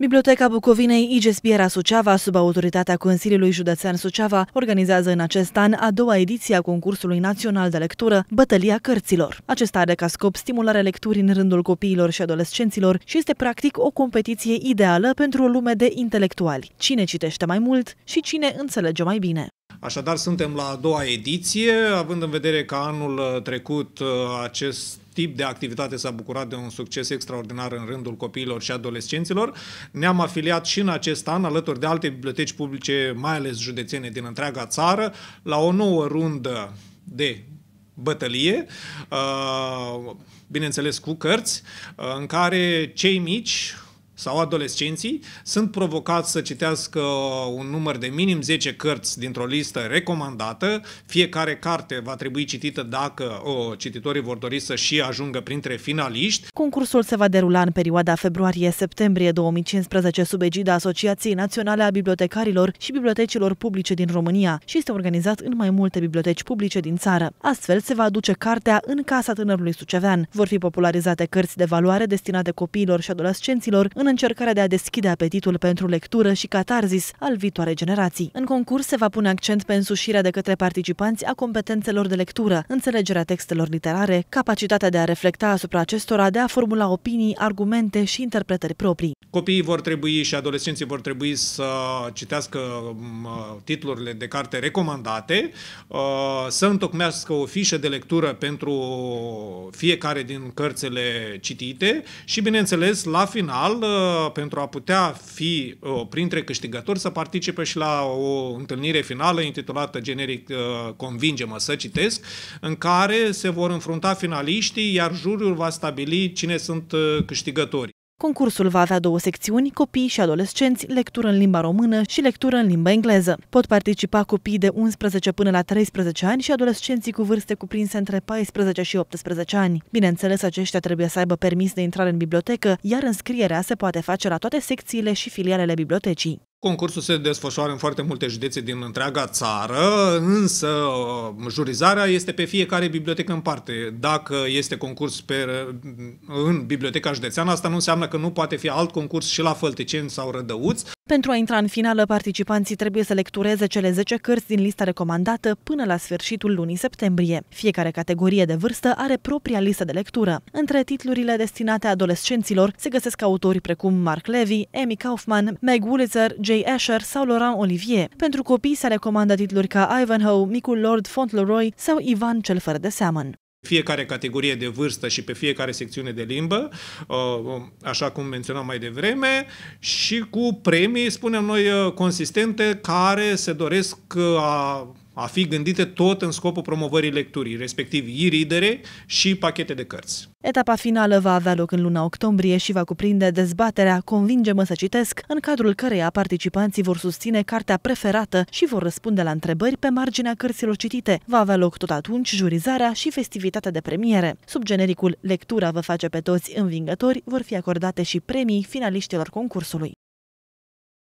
Biblioteca Bucovinei Iges Piera Suceava, sub autoritatea Consiliului Județean Suceava, organizează în acest an a doua ediție a concursului național de lectură, Bătălia Cărților. Acesta are ca scop stimularea lecturii în rândul copiilor și adolescenților și este practic o competiție ideală pentru o lume de intelectuali. Cine citește mai mult și cine înțelege mai bine. Așadar, suntem la a doua ediție, având în vedere că anul uh, trecut uh, acest tip de activitate s-a bucurat de un succes extraordinar în rândul copiilor și adolescenților. Ne-am afiliat și în acest an, alături de alte biblioteci publice, mai ales județene din întreaga țară, la o nouă rundă de bătălie, uh, bineînțeles cu cărți, în care cei mici, sau adolescenții sunt provocați să citească un număr de minim 10 cărți dintr-o listă recomandată. Fiecare carte va trebui citită dacă o, cititorii vor dori să și ajungă printre finaliști. Concursul se va derula în perioada februarie-septembrie 2015 sub egida Asociației Naționale a Bibliotecarilor și Bibliotecilor Publice din România și este organizat în mai multe biblioteci publice din țară. Astfel se va aduce cartea în Casa Tânărului Sucevean. Vor fi popularizate cărți de valoare destinate copiilor și adolescenților în încercarea de a deschide apetitul pentru lectură și catarzis al viitoarei generații. În concurs se va pune accent pe însușirea de către participanți a competențelor de lectură, înțelegerea textelor literare, capacitatea de a reflecta asupra acestora, de a formula opinii, argumente și interpretări proprii. Copiii vor trebui și adolescenții vor trebui să citească mm, uh, titlurile de carte recomandate, uh, să întocmească o fișă de lectură pentru fiecare din cărțile citite și, bineînțeles, la final uh, pentru a putea fi uh, printre câștigători, să participe și la o întâlnire finală intitulată generic uh, Convinge-mă să citesc, în care se vor înfrunta finaliștii, iar juriul va stabili cine sunt uh, câștigători. Concursul va avea două secțiuni, copii și adolescenți, lectură în limba română și lectură în limba engleză. Pot participa copii de 11 până la 13 ani și adolescenții cu vârste cuprinse între 14 și 18 ani. Bineînțeles, aceștia trebuie să aibă permis de intrare în bibliotecă, iar înscrierea se poate face la toate secțiile și filialele bibliotecii. Concursul se desfășoară în foarte multe județe din întreaga țară, însă uh, jurizarea este pe fiecare bibliotecă în parte. Dacă este concurs pe, uh, în biblioteca județeană, asta nu înseamnă că nu poate fi alt concurs și la Fălticeni sau Rădăuți. Pentru a intra în finală, participanții trebuie să lectureze cele 10 cărți din lista recomandată până la sfârșitul lunii septembrie. Fiecare categorie de vârstă are propria listă de lectură. Între titlurile destinate adolescenților se găsesc autori precum Mark Levy, Amy Kaufman, Meg Wolitzer, Jay Asher sau Laurent Olivier. Pentru copii se recomandă titluri ca Ivanhoe, Micul Lord Fauntleroy sau Ivan cel fără de seamăn fiecare categorie de vârstă și pe fiecare secțiune de limbă, uh, așa cum menționam mai devreme, și cu premii, spunem noi, uh, consistente, care se doresc uh, a a fi gândite tot în scopul promovării lecturii, respectiv e-readere și pachete de cărți. Etapa finală va avea loc în luna octombrie și va cuprinde dezbaterea Convinge-mă să citesc, în cadrul căreia participanții vor susține cartea preferată și vor răspunde la întrebări pe marginea cărților citite. Va avea loc tot atunci jurizarea și festivitatea de premiere. Sub genericul Lectura vă face pe toți învingători vor fi acordate și premii finaliștilor concursului.